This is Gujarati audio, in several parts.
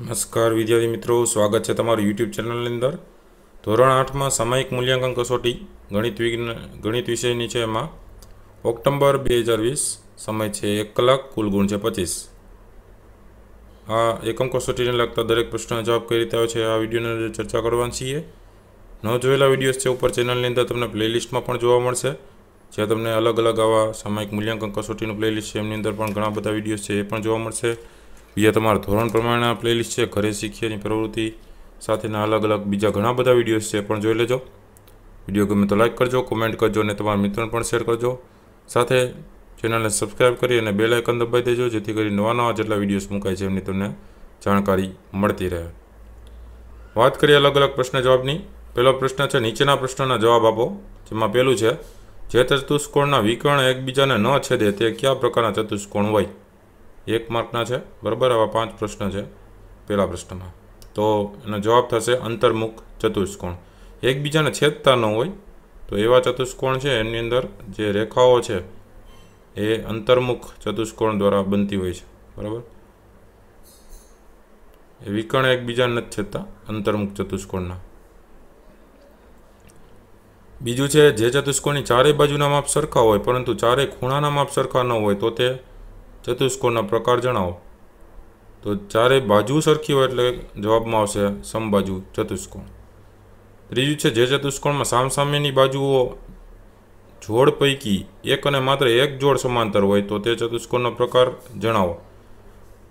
નમસ્કાર વિદ્યાર્થી મિત્રો સ્વાગત છે તમારું યુટ્યુબ ચેનલની અંદર ધોરણ આઠમાં સામાયિક મૂલ્યાંકન કસોટી ગણિત વિજ્ઞ ગણિત વિષયની છે એમાં ઓક્ટોબર બે હજાર વીસ સમય છે એક કલાક કુલ ગુણ છે પચીસ આ એકમ કસોટીને લગતા દરેક પ્રશ્નનો જવાબ કઈ રીતે આવે છે આ વિડીયોની ચર્ચા કરવાની છીએ ન જોયેલા વિડીયોઝ છે ઉપર ચેનલની અંદર તમને પ્લેલિસ્ટમાં પણ જોવા મળશે જ્યાં તમને અલગ અલગ આવા સામાયિક મૂલ્યાંકન કસોટીનું પ્લેલિસ્ટ છે એમની અંદર પણ ઘણા બધા વિડીયોઝ છે એ પણ જોવા મળશે બીજા તમારા ધોરણ પ્રમાણે આ પ્લેલિસ્ટ છે ઘરે શીખીએની પ્રવૃત્તિ સાથેના અલગ અલગ બીજા ઘણા બધા વિડીયોઝ છે પણ જોઈ લેજો વિડીયો ગમે તો લાઇક કરજો કોમેન્ટ કરજો અને તમારા મિત્રોને પણ શેર કરજો સાથે ચેનલને સબસ્ક્રાઇબ કરી અને બે આઇકન દબાવી દેજો જેથી કરી નવા નવા જેટલા વિડીયોઝ મુકાય છે એમની તમને જાણકારી મળતી રહે વાત કરીએ અલગ અલગ પ્રશ્ન જવાબની પહેલો પ્રશ્ન છે નીચેના પ્રશ્નના જવાબ આપો જેમાં પહેલું છે જે ચતુષ્કોણના વિકર્ણ એકબીજાને ન છેદે તે કયા પ્રકારના ચતુષ્કોણ હોય એક માર્કના છે બરાબર આવા પાંચ પ્રશ્ન છે પહેલા પ્રશ્નમાં તો એનો જવાબ થશે અંતર્મુખ ચતુષ્કોણ એકબીજાને છેદતા ન હોય તો એવા ચતુષ્કોણ છે એની અંદર જે રેખાઓ છે એ અંતર્મુખ ચતુષ્કોણ દ્વારા બનતી હોય છે બરાબર એ વિકર્ણ એકબીજાને નથી છેદતા અંતર્મુખ ચતુષ્કોણના બીજું છે જે ચતુષ્કોણની ચારેય બાજુના માપ સરખા હોય પરંતુ ચારેય ખૂણાના માપ સરખા ન હોય તો તે ચતુષ્કોણના પ્રકાર જણાવો તો ચારે બાજુ સરખી હોય એટલે જવાબમાં આવશે સમબાજુ ચતુષ્કોણ ત્રીજું છે જે ચતુષ્કોણમાં સામસામેની બાજુઓ જોડ પૈકી એક અને માત્ર એક જોડ સમાંતર હોય તો તે ચતુષ્કોણનો પ્રકાર જણાવો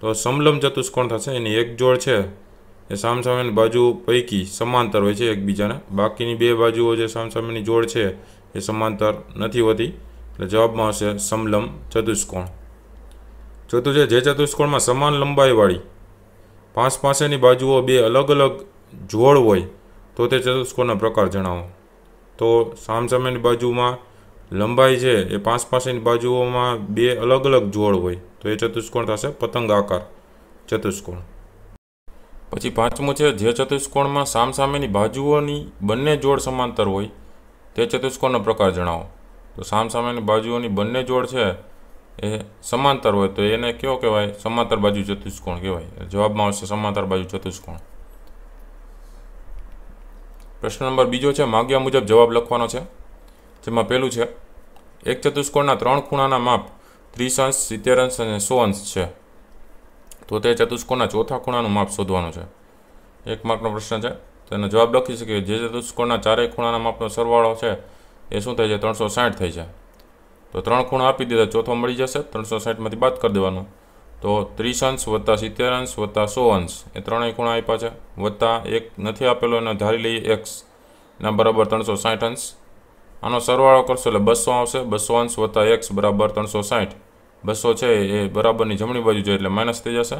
તો સમલમ ચતુષ્કોણ થશે એની એક જોડ છે એ સામસામેની બાજુ પૈકી સમાંતર હોય છે એકબીજાને બાકીની બે બાજુઓ જે સામસામેની જોડ છે એ સમાંતર નથી હોતી એટલે જવાબમાં આવશે સમલમ ચતુષ્કોણ ચોથું છે જે ચતુષ્કોણમાં સમાન લંબાઈવાળી પાંચ પાસેની બાજુઓ બે અલગ અલગ જોડ હોય તો તે ચતુષ્કોણનો પ્રકાર જણાવો તો સામ સામેની બાજુમાં લંબાઈ છે એ પાંચ પાસેની બાજુઓમાં બે અલગ અલગ જોડ હોય તો એ ચતુષ્કોણ થશે પતંગ આકાર ચતુષ્કોણ પછી પાંચમું છે જે ચતુષ્કોણમાં સામસામેની બાજુઓની બંને જોડ સમાંતર હોય તે ચતુષ્કોણનો પ્રકાર જણાવો તો સામ સામેની બાજુઓની બંને જોડ છે એ સમાંતર હોય તો એને કયો કહેવાય સમાંતર બાજુ ચતુષ્કોણ કહેવાય જવાબમાં આવશે સમાંતર બાજુ ચતુષ્કોણ પ્રશ્ન નંબર બીજો છે માગ્યા મુજબ જવાબ લખવાનો છે જેમાં પહેલું છે એક ચતુષ્કોણના ત્રણ ખૂણાના માપ ત્રીસ અંશ સિત્તેર અંશ અને સો અંશ છે તો તે ચતુષ્કોણના ચોથા ખૂણાનું માપ શોધવાનું છે એક માર્કનો પ્રશ્ન છે તેનો જવાબ લખી શકીએ જે ચતુષ્કોણના ચારેય ખૂણાના માપનો સરવાળો છે એ શું થાય છે ત્રણસો સાઠ થઈ છે તો ત્રણ ખૂણો આપી દીધા ચોથો મળી જશે ત્રણસો સાઠમાંથી બાદ કરી દેવાનું તો ત્રીસ અંશ વત્તા સિત્તેર અંશ વત્તા સો અંશ એ ત્રણેય ખૂણા આપ્યા છે વત્તા એક નથી આપેલો એને ધારી લઈએ એક્સ ના બરાબર ત્રણસો સાઠ અંશ આનો સરવાળો કરશો એટલે બસો આવશે બસો અંશ વત્તા એક્સ બરાબર ત્રણસો સાઠ બસો છે એ બરાબરની જમણી બાજુ છે એટલે માઇનસ થઈ જશે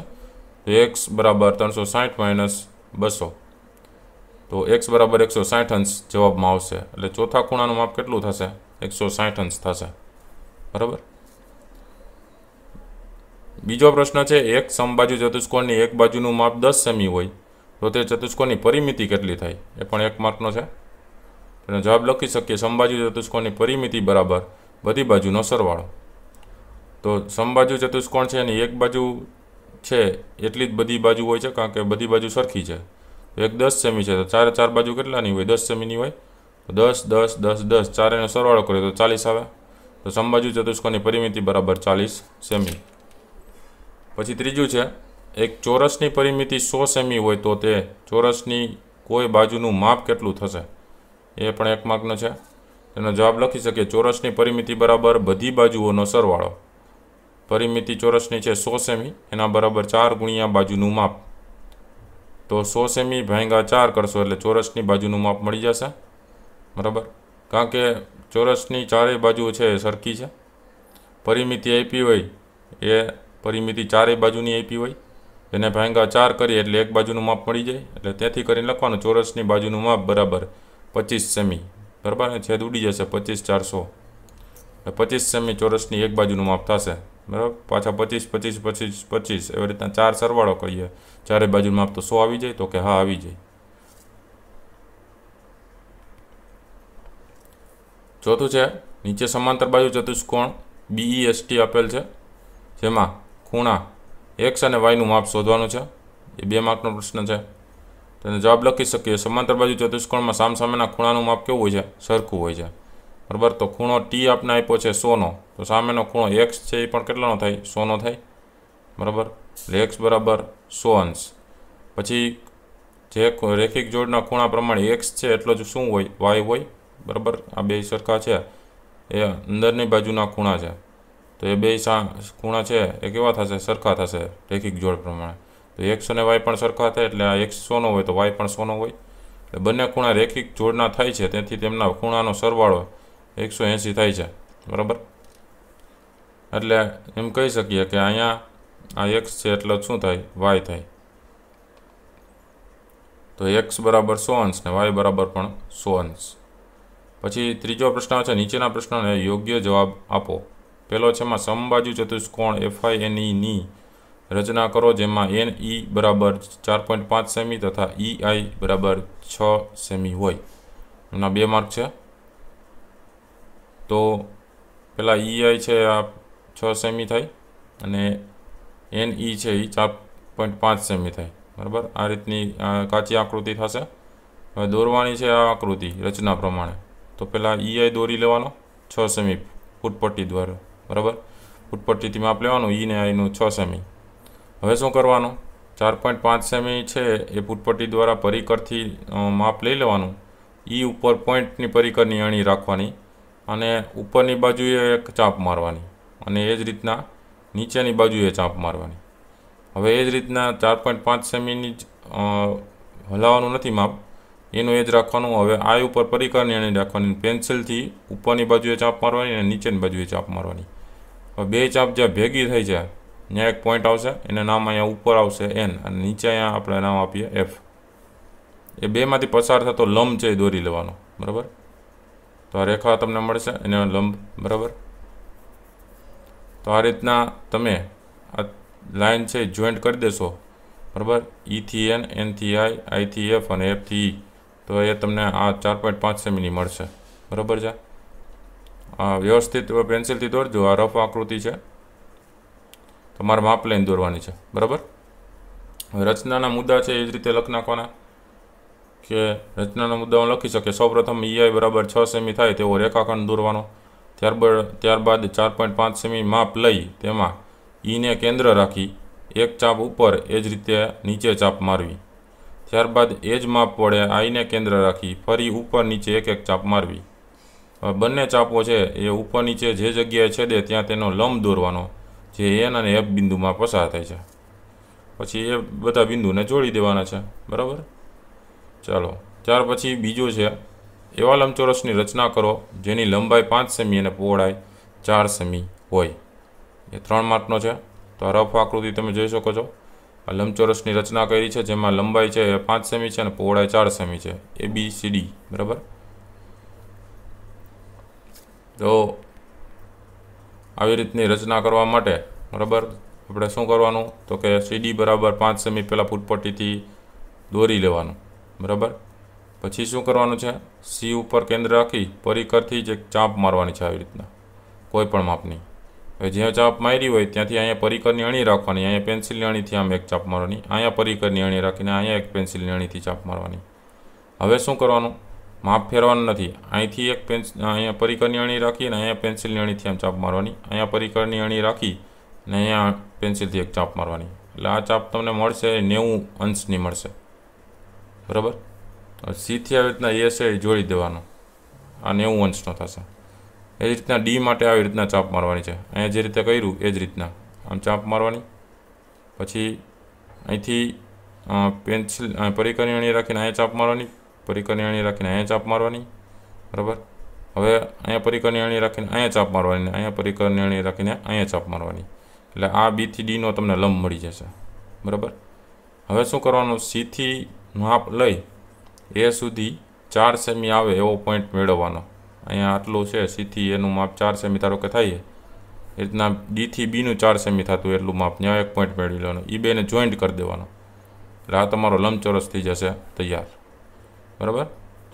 તો એક્સ બરાબર ત્રણસો સાઠ માઇનસ બસો તો એક્સ બરાબર એકસો સાઠ અંશ જવાબમાં આવશે એટલે ચોથા ખૂણાનું માપ કેટલું થશે એકસો સાઠ અંશ થશે બરાબર બીજો પ્રશ્ન છે એક સમબાજુ ચતુષ્કોણની એક બાજુનું માપ દસ સેમી હોય તો તે ચતુષ્કોણની પરિમિતિ કેટલી થાય એ પણ એક માર્કનો છે એનો જવાબ લખી શકીએ સમબાજુ ચતુષ્કોણની પરિમિતિ બરાબર બધી બાજુનો સરવાળો તો સમબાજુ ચતુષ્કોણ છે એની એક બાજુ છે એટલી જ બધી બાજુ હોય છે કારણ કે બધી બાજુ સરખી છે એક દસ સેમી છે તો ચાર ચાર બાજુ કેટલાની હોય દસ સેમીની હોય દસ દસ દસ દસ ચારેનો સરવાળો કર્યો તો ચાલીસ આવે તો સમબાજુ ચતુષ્કોની પરિમિતિ બરાબર 40 સેમી પછી ત્રીજું છે એક ચોરસની પરિમિતિ 100 સેમી હોય તો તે ચોરસની કોઈ બાજુનું માપ કેટલું થશે એ પણ એક માર્કનો છે તેનો જવાબ લખી શકે ચોરસની પરિમિતિ બરાબર બધી બાજુઓનો સરવાળો પરિમિતિ ચોરસની છે 100 સેમી એના બરાબર 4 ગુણ્યા બાજુનું માપ તો 100 સેમી ભાગા 4 કરશો એટલે ચોરસની બાજુનું માપ મળી જશે બરાબર કારણ કે ચોરસની ચારેય બાજુ છે સરખી છે પરિમિતિ આપી હોય એ પરિમિતિ ચારેય બાજુની આપી હોય એને ભાંગા ચાર કરીએ એટલે એક બાજુનું માપ મળી જાય એટલે તેથી કરીને લખવાનું ચોરસની બાજુનું માપ બરાબર પચીસ સેમી બરાબર ને છેદ ઉડી જશે પચીસ ચારસો એટલે પચીસ સેમી ચોરસની એક બાજુનું માપ થશે બરાબર પાછા પચીસ પચીસ પચીસ પચીસ એવી રીતના ચાર સરવાળો કરીએ ચારે બાજુનું માપ તો સો આવી જાય તો કે હા આવી જાય ચોથું છે નીચે સમાંતર બાજુ ચતુષ્કોણ બીઈ ટી e આપેલ છે જેમાં ખૂણા એક્સ અને વાયનું માપ શોધવાનું છે એ બે માર્કનો પ્રશ્ન છે તેનો જવાબ લખી શકીએ સમાંતર બાજુ ચતુષ્કોણમાં સામસામેના ખૂણાનું માપ કેવું હોય છે સરખું હોય છે બરાબર તો ખૂણો ટી આપને આપ્યો છે સોનો તો સામેનો ખૂણો એક્સ છે એ પણ કેટલાનો થાય સોનો થાય બરાબર એક્સ બરાબર સો અંશ પછી જે રેખિક જોડના ખૂણા પ્રમાણે એક્સ છે એટલો જ શું હોય વાય હોય બરાબર આ બે સરખા છે એ અંદરની બાજુના ખૂણા છે તો એ બે ખૂણા છે એ કેવા થશે સરખા થશે રેખિક જોડ પ્રમાણે તો એકસો ને વાય પણ સરખા થાય એટલે આ એક્સ સોનો હોય તો વાય પણ સોનો હોય એટલે બંને ખૂણા રેખિક જોડના થાય છે તેથી તેમના ખૂણાનો સરવાળો એકસો એંસી થાય છે બરાબર એટલે એમ કહી શકીએ કે અહીંયા આ એક્સ છે એટલે શું થાય વાય થાય તો એક્સ બરાબર સો અંશ ને વાય બરાબર પણ સો અંશ પછી ત્રીજો પ્રશ્ન છે નીચેના પ્રશ્નને યોગ્ય જવાબ આપો પહેલો છે એમાં સમબાજુ ચતુષ્કોણ એફઆઈ એન ઈની રચના કરો જેમાં એન ઈ e બરાબર ચાર પોઈન્ટ પાંચ સેમી તથા ઈ e આઈ બરાબર છ સેમી હોય એમના બે માર્ક છે તો પહેલાં ઈ e આઈ છે આ છ સેમી થાય અને એન ઈ છે એ ચાર પોઈન્ટ પાંચ સેમી થાય બરાબર આ રીતની કાચી આકૃતિ થશે હવે દોરવાની છે આ આકૃતિ રચના પ્રમાણે તો પહેલાં ઈઆઈ e દોરી લેવાનો છ સેમી ફૂટપટ્ટી દ્વારા બરાબર ફૂટપટ્ટીથી માપ લેવાનું ઈ e ને આઈનું છ સેમી હવે શું કરવાનું ચાર પોઈન્ટ પાંચ સેમી છે એ ફૂટપટ્ટી દ્વારા પરિકરથી માપ લઈ લેવાનું ઈ e ઉપર પોઈન્ટની પરિકરની અણી રાખવાની અને ઉપરની બાજુએ એક ચાંપ મારવાની અને એ જ રીતના નીચેની બાજુએ ચાંપ મારવાની હવે એ જ રીતના ચાર પોઈન્ટ પાંચ સેમીની જ હલાવવાનું નથી માપ એનું એ જ રાખવાનું હવે આય ઉપર પરિકાર નિર્ણય રાખવાની પેન્સિલથી ઉપરની બાજુએ ચાપ મારવાની અને નીચેની બાજુએ ચાપ મારવાની હવે બે ચાપ જ્યાં ભેગી થઈ જાય ત્યાં એક પોઈન્ટ આવશે એને નામ અહીંયા ઉપર આવશે એન અને નીચે અહીંયા આપણે નામ આપીએ એફ એ બેમાંથી પસાર થતો લંબ છે એ દોરી લેવાનો બરાબર તો આ રેખા તમને મળશે એને લંબ બરાબર તો આ રીતના તમે આ લાઇન છે જોઈન્ટ કરી દેશો બરાબર ઈથી e એન એનથી આઈ આઈથી એફ અને એફથી ઈ e. તો એ તમને આ ચાર પોઈન્ટ પાંચ સેમીની મળશે બરાબર છે આ વ્યવસ્થિત પેન્સિલથી દોરજો આ રફ આકૃતિ છે તમારે માપ લઈને દોરવાની છે બરાબર રચનાના મુદ્દા છે એ જ રીતે લખી નાખવાના કે રચનાના મુદ્દાઓ લખી શકે સૌપ્રથમ ઈઆઈ બરાબર છ સેમી થાય તેવો રેખાખંડ દોરવાનો ત્યારબાદ ત્યારબાદ ચાર પોઈન્ટ પાંચ સેમી માપ લઈ તેમાં ઈને કેન્દ્ર રાખી એક ચાપ ઉપર એ જ રીતે નીચે ચાપ મારવી ત્યારબાદ એ જ માપ પડે આઈને કેન્દ્ર રાખી ફરી ઉપર નીચે એક એક ચાપ મારવી હવે બંને ચાપો છે એ ઉપર નીચે જે જગ્યાએ છેદે ત્યાં તેનો લંબ દોરવાનો જે એન અને એફ બિંદુમાં પસાર થાય છે પછી એ બધા બિંદુને જોડી દેવાના છે બરાબર ચાલો ત્યાર પછી બીજો છે એવા લંબચોરસની રચના કરો જેની લંબાઈ પાંચ સેમી અને પહોળાઈ ચાર સેમી હોય એ ત્રણ માર્કનો છે તો આ રફ આકૃતિ તમે જોઈ શકો છો આ લંબચોરસની રચના કરી છે જેમાં લંબાઈ છે એ પાંચ સેમી છે અને પહોળાઈ ચાર સેમી છે એ બી સી ડી બરાબર તો આવી રીતની રચના કરવા માટે બરાબર આપણે શું કરવાનું તો કે સીડી બરાબર પાંચ સેમી પહેલાં ફૂટપટ્ટીથી દોરી લેવાનું બરાબર પછી શું કરવાનું છે સી ઉપર કેન્દ્ર રાખી પરિકરથી જ એક ચાંપ મારવાની છે આવી રીતના કોઈ પણ માપની હવે જ્યાં ચાપ મારી હોય ત્યાંથી અહીંયા પરિકરની અણી રાખવાની અહીંયા પેન્સિલની અણીથી આમ એક ચાપ મારવાની અહીંયા પરિકરની અણી રાખીને અહીંયા એક પેન્સિલની અણીથી ચાપ મારવાની હવે શું કરવાનું માપ ફેરવાનું નથી અહીંથી એક પેન્સિલ અહીંયા પરિકરની અણી રાખીને અહીંયા પેન્સિલની અણીથી આમ ચાપ મારવાની અહીંયા પરિકરની અણી રાખી અને અહીંયા પેન્સિલથી એક ચાપ મારવાની એટલે આ ચાપ તમને મળશે નેવું અંશની મળશે બરાબર સીથી આવી રીતના એ છે જોડી દેવાનો આ નેવું અંશનો થશે એ જ રીતના ડી માટે આવી રીતના ચાપ મારવાની છે અહીંયા જે રીતે કર્યું એ જ રીતના આમ ચાપ મારવાની પછી અહીંથી પેન્સિલ પરિકરની રાખીને અહીંયા ચાપ મારવાની પરિકરની રાખીને અહીંયા ચાપ મારવાની બરાબર હવે અહીંયા પરિકરની રાખીને અહીંયા ચાપ મારવાની અહીંયા પરિકરની રાખીને અહીંયા ચાપ મારવાની એટલે આ બીથી ડીનો તમને લંબ મળી જશે બરાબર હવે શું કરવાનું સીથી માપ લઈ એ સુધી ચાર સેમી આવે એવો પોઈન્ટ મેળવવાનો અહીંયા આટલું છે સીથી એનું માપ ચાર સેમી ધારો કે થાય એ રીતના ડીથી બીનું ચાર સેમી થતું એટલું માપ ત્યાં એક પોઈન્ટ મેળવી લેવાનું એ બેને જોઈન્ટ કરી દેવાનો એટલે આ તમારો લંબચોરસ થઈ જશે તૈયાર બરાબર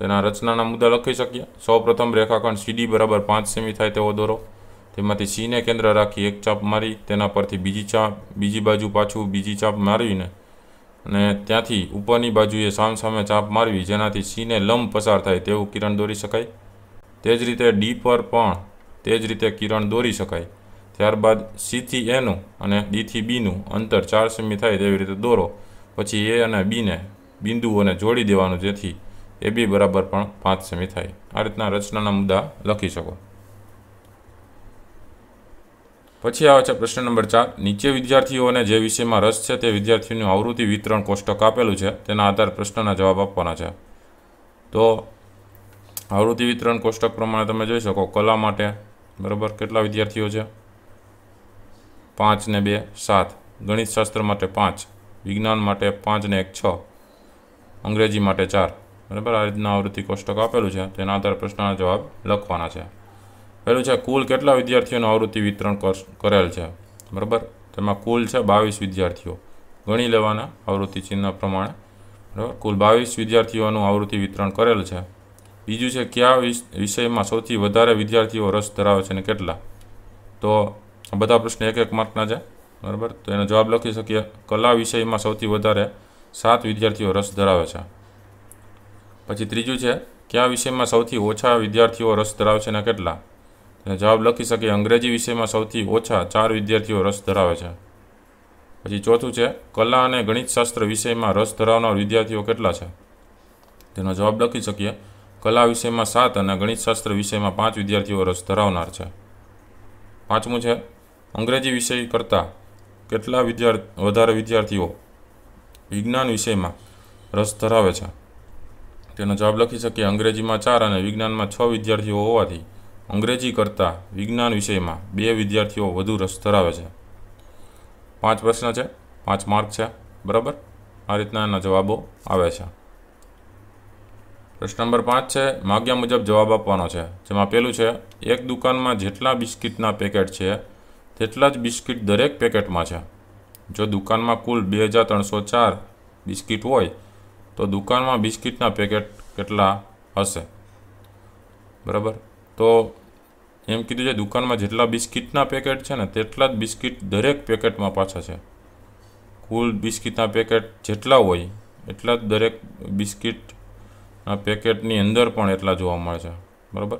તેના રચનાના મુદ્દા લખી શકીએ સૌ પ્રથમ રેખાખંડ સીડી બરાબર પાંચ સેમી થાય તેવો દોરો તેમાંથી સીને કેન્દ્ર રાખી એક ચાપ મારી તેના પરથી બીજી ચાપ બીજી બાજુ પાછું બીજી ચાપ મારીને અને ત્યાંથી ઉપરની બાજુએ સામે ચાપ મારવી જેનાથી સીને લંબ પસાર થાય તેવું કિરણ દોરી શકાય તે જ રીતે ડી પર પણ તે જ રીતે કિરણ દોરી શકાય ત્યારબાદ સીથી એનું અને ડીથી બીનું અંતર ચાર સેમી થાય તેવી રીતે દોરો પછી એ અને બીને બિંદુઓને જોડી દેવાનું જેથી એ બી બરાબર પણ પાંચ સેમી થાય આ રીતના રચનાના મુદ્દા લખી શકો પછી આવે છે પ્રશ્ન નંબર ચાર નીચે વિદ્યાર્થીઓને જે વિષયમાં રસ છે તે વિદ્યાર્થીઓનું આવૃત્તિ વિતરણ કોષ્ટક આપેલું છે તેના આધારે પ્રશ્નના જવાબ આપવાના છે તો આવૃત્તિ વિતરણ કોષ્ટક પ્રમાણે તમે જોઈ શકો કલા માટે બરાબર કેટલા વિદ્યાર્થીઓ છે પાંચ ને બે સાત ગણિતશાસ્ત્ર માટે પાંચ વિજ્ઞાન માટે પાંચ ને એક છ અંગ્રેજી માટે ચાર બરાબર આ રીતના આવૃત્તિ કોષ્ટક આપેલું છે તેના આધારે પ્રશ્નના જવાબ લખવાના છે પહેલું છે કુલ કેટલા વિદ્યાર્થીઓનું આવૃત્તિ વિતરણ કરેલ છે બરાબર તેમાં કુલ છે બાવીસ વિદ્યાર્થીઓ ગણી લેવાના આવૃત્તિ ચિહ્ન પ્રમાણે બરાબર કુલ બાવીસ વિદ્યાર્થીઓનું આવૃત્તિ વિતરણ કરેલ છે બીજું છે કયા વિષયમાં સૌથી વધારે વિદ્યાર્થીઓ રસ ધરાવે છે અને કેટલા તો બધા પ્રશ્ન એક એક માર્કના છે બરાબર તો એનો જવાબ લખી શકીએ કલા વિષયમાં સૌથી વધારે સાત વિદ્યાર્થીઓ રસ ધરાવે છે પછી ત્રીજું છે કયા વિષયમાં સૌથી ઓછા વિદ્યાર્થીઓ રસ ધરાવે છે અને કેટલા એનો જવાબ લખી શકીએ અંગ્રેજી વિષયમાં સૌથી ઓછા ચાર વિદ્યાર્થીઓ રસ ધરાવે છે પછી ચોથું છે કલા અને ગણિતશાસ્ત્ર વિષયમાં રસ ધરાવનાર વિદ્યાર્થીઓ કેટલા છે તેનો જવાબ લખી શકીએ કલા વિષયમાં સાત અને ગણિતશાસ્ત્ર વિષયમાં પાંચ વિદ્યાર્થીઓ રસ ધરાવનાર છે પાંચમું છે અંગ્રેજી વિષય કરતાં કેટલા વિદ્યાર્થી વધારે વિદ્યાર્થીઓ વિજ્ઞાન વિષયમાં રસ ધરાવે છે તેનો જવાબ લખી શકીએ અંગ્રેજીમાં ચાર અને વિજ્ઞાનમાં છ વિદ્યાર્થીઓ હોવાથી અંગ્રેજી કરતાં વિજ્ઞાન વિષયમાં બે વિદ્યાર્થીઓ વધુ રસ ધરાવે છે પાંચ પ્રશ્ન છે પાંચ માર્ક છે બરાબર આ રીતના એના જવાબો આવે છે પ્રશ્ન નંબર પાંચ છે માગ્યા મુજબ જવાબ આપવાનો છે જેમાં પહેલું છે એક દુકાનમાં જેટલા બિસ્કિટના પેકેટ છે તેટલા જ બિસ્કિટ દરેક પેકેટમાં છે જો દુકાનમાં કુલ બે હજાર ત્રણસો ચાર બિસ્કિટ હોય તો દુકાનમાં બિસ્કિટના પેકેટ કેટલા હશે બરાબર તો એમ કીધું છે દુકાનમાં જેટલા બિસ્કિટના પેકેટ છે ને તેટલા જ બિસ્કિટ દરેક પેકેટમાં પાછા છે કુલ બિસ્કિટના પેકેટ જેટલા હોય એટલા જ દરેક બિસ્કિટ આ પેકેટની અંદર પણ એટલા જોવા મળે છે બરાબર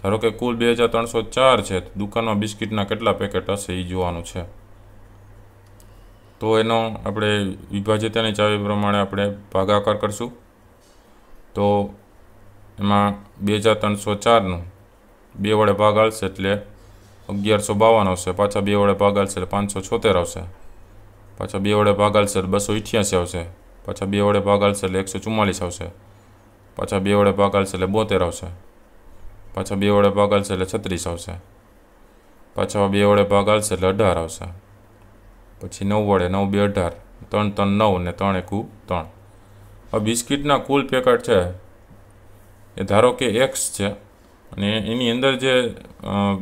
ધારો કે કુલ બે હજાર ત્રણસો ચાર છે દુકાનમાં બિસ્કિટના કેટલા પેકેટ હશે એ જોવાનું છે તો એનો આપણે વિભાજ્યતાની ચાવી પ્રમાણે આપણે ભાગાકાર કરશું તો એમાં બે હજાર ત્રણસો ચારનું બે વડે ભાગ આવશે એટલે અગિયારસો બાવન આવશે પાછા બે વડે ભાગ આવશે એટલે પાંચસો છોતેર આવશે પાછા બે વડે ભાગ આવશે એટલે બસો ઇઠ્યાસી આવશે પાછા બે વડે ભાગ આવશે એટલે એકસો ચુમ્માલીસ આવશે પાછા બે વડે ભાગાડશે એટલે બોતેર આવશે પાછા બે વડે ભાગાડશે એટલે છત્રીસ આવશે પાછા બે વડે ભાગાડશે એટલે અઢાર આવશે પછી નવ વડે નવ બે અઢાર ત્રણ ત્રણ નવ ને ત્રણ એકું ત્રણ આ બિસ્કિટના કુલ પેકેટ છે એ ધારો કે એક્સ છે અને એની અંદર જે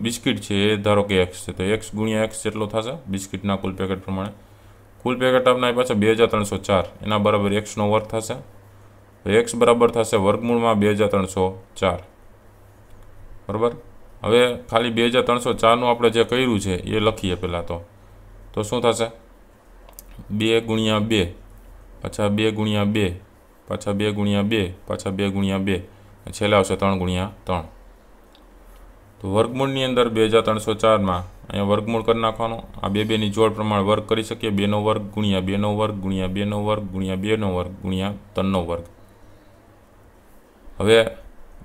બિસ્કિટ છે એ ધારો કે એક્સ છે તો એક્સ ગુણ્યા એક્સ જેટલો થશે બિસ્કિટના કુલ પેકેટ પ્રમાણે કુલ પેકેટ આપના પાછા બે હજાર ત્રણસો ચાર એના બરાબર એક્સનો વર્થ થશે તો એક્સ બરાબર થશે વર્ગમૂળમાં બે હજાર ત્રણસો ચાર બરાબર હવે ખાલી બે હજાર ત્રણસો ચારનું આપણે જે કર્યું છે એ લખીએ પહેલાં તો તો શું થશે બે ગુણ્યા બે પાછા બે ગુણ્યા બે પાછા બે ગુણ્યા બે પાછા બે ગુણ્યા બે છેલ્લે આવશે ત્રણ ગુણ્યા ત્રણ તો વર્ગમૂળની અંદર બે હજાર ત્રણસો ચારમાં અહીંયા વર્ગમૂળ કરી નાખવાનો આ બે બેની જોડ પ્રમાણે વર્ગ કરી શકીએ બેનો વર્ગ ગુણ્યા બેનો વર્ગ ગુણ્યા બેનો વર્ગ ગુણ્યા બેનો વર્ગ ગુણ્યા ત્રણનો વર્ગ હવે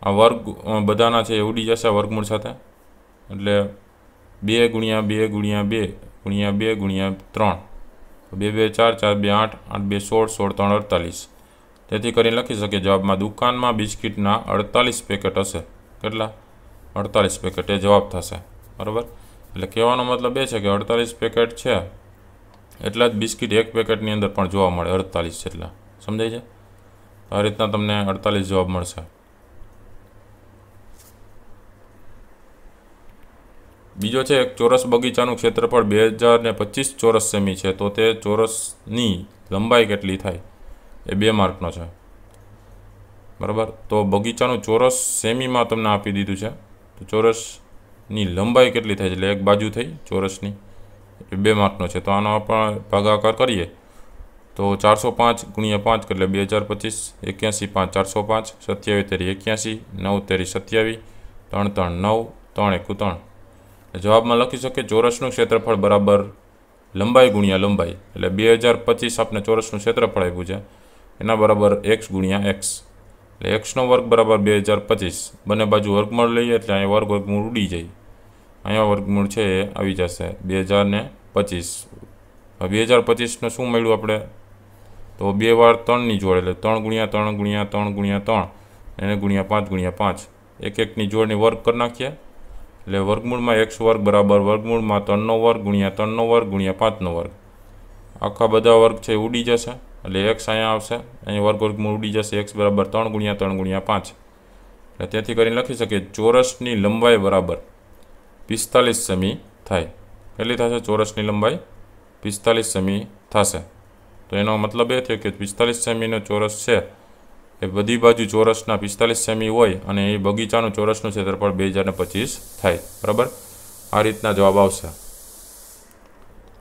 આ વર્ગ બધાના છે એ ઉડી જશે વર્ગમૂળ સાથે એટલે બે ગુણ્યા બે ગુણ્યા બે ગુણ્યા બે ગુણ્યા ત્રણ બે બે ચાર ચાર બે આઠ આઠ બે સોળ સોળ ત્રણ અડતાલીસ તેથી કરીને લખી શકીએ જવાબમાં દુકાનમાં બિસ્કિટના અડતાલીસ પેકેટ હશે કેટલા અડતાલીસ પેકેટ એ જવાબ થશે બરાબર એટલે કહેવાનો મતલબ એ છે કે અડતાલીસ પેકેટ છે એટલા જ બિસ્કીટ એક પેકેટની અંદર પણ જોવા મળે અડતાલીસ જેટલા સમજાય છે આ રીતના તમને અડતાલીસ જવાબ મળશે બીજો છે ચોરસ બગીચાનું ક્ષેત્રફળ બે હજાર ને પચીસ ચોરસ સેમી છે તો તે ચોરસની લંબાઈ કેટલી થાય એ બે માર્કનો છે બરાબર તો બગીચાનું ચોરસ સેમીમાં તમને આપી દીધું છે તો ચોરસની લંબાઈ કેટલી થાય છે એટલે એક બાજુ થઈ ચોરસની એ બે માર્કનો છે તો આનો પણ ભાગાકાર કરીએ તો ચારસો પાંચ ગુણ્યા પાંચ એટલે બે હજાર પચીસ એક્યાસી પાંચ ચારસો પાંચ સત્યાવીસ તેરી એક્યાસી નવ તેરી સત્યાવીસ ત્રણ ત્રણ નવ ત્રણ એક ત્રણ જવાબમાં લખી શકે ચોરસનું ક્ષેત્રફળ બરાબર લંબાઈ ગુણ્યા લંબાઈ એટલે બે હજાર પચીસ આપણે ચોરસનું ક્ષેત્રફળ આપ્યું છે એના બરાબર એક્સ ગુણ્યા એક્સ એટલે એક્સનો વર્ગ બરાબર બે હજાર પચીસ બંને બાજુ વર્ગમૂળ લઈએ એટલે અહીંયા વર્ગ વર્ગમૂળ ઉડી જાય અહીંયા વર્ગમૂળ છે એ આવી જશે બે હજાર ને પચીસ બે હજાર પચીસનું શું મળ્યું આપણે તો બે વાર ત્રણની જોડ એટલે ત્રણ ગુણ્યા ત્રણ ગુણ્યા ત્રણ ગુણ્યા ત્રણ એને ગુણ્યા પાંચ ગુણ્યા પાંચ એક એકની જોડની વર્ગ કરી નાખીએ એટલે વર્ગમૂળમાં એક્સ વર્ગ બરાબર વર્ગમૂળમાં ત્રણનો વર્ગ ગુણ્યા ત્રણનો વર્ગ ગુણ્યા પાંચનો વર્ગ આખા બધા વર્ગ છે ઉડી જશે એટલે એક્સ અહીંયા આવશે અહીં વર્ગ વર્ગમૂળ ઉડી જશે એક્સ બરાબર ત્રણ ગુણ્યા ત્રણ ગુણ્યા પાંચ એટલે તેથી કરીને લખી શકીએ ચોરસની લંબાઈ બરાબર પિસ્તાલીસ સમી થાય કેટલી થશે ચોરસની લંબાઈ પિસ્તાલીસ સમી થશે તો એનો મતલબ એ થયો કે પિસ્તાલીસ સેમીનો ચોરસ છે એ બધી બાજુ ચોરસના પિસ્તાલીસ સેમી હોય અને એ બગીચાનું ચોરસનું ક્ષેત્રફળ બે હજાર પચીસ થાય બરાબર આ રીતના જવાબ આવશે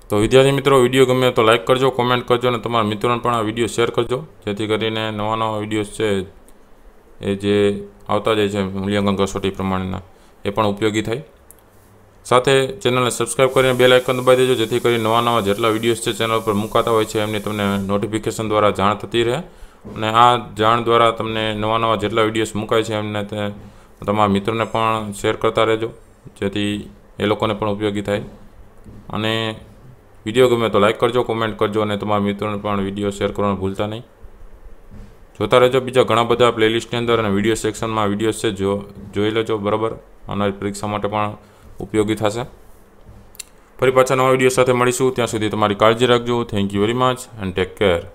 તો વિદ્યાર્થી મિત્રો વિડીયો ગમે તો લાઇક કરજો કોમેન્ટ કરજો અને તમારા મિત્રોને પણ આ વિડીયો શેર કરજો જેથી કરીને નવા નવા વિડીયોઝ છે એ જે આવતા જાય છે મૂલ્યાંકન કસોટી પ્રમાણેના એ પણ ઉપયોગી થાય સાથે ચેનલને સબસ્ક્રાઇબ કરીને બેલ આઇકન દબાવી દેજો જેથી કરી નવા નવા જેટલા વિડીયોઝ છે ચેનલ પર મુકાતા હોય છે એમની તમને નોટિફિકેશન દ્વારા જાણ થતી રહે અને આ જાણ દ્વારા તમને નવા નવા જેટલા વિડીયોઝ મુકાય છે એમને તે તમારા મિત્રોને પણ શેર કરતા રહેજો જેથી એ લોકોને પણ ઉપયોગી થાય અને વિડીયો ગમે તો લાઇક કરજો કોમેન્ટ કરજો અને તમારા મિત્રોને પણ વિડીયો શેર કરવાનું ભૂલતા નહીં જોતા રહેજો બીજા ઘણા બધા પ્લેલિસ્ટની અંદર અને વિડીયો સેક્શનમાં વિડીયોઝ છે જો જોઈ લેજો બરાબર અને પરીક્ષા માટે પણ ઉપયોગી થશે ફરી પાછા નવા વિડીયો સાથે મળીશું ત્યાં સુધી તમારી કાળજી રાખજો thank you very much and take care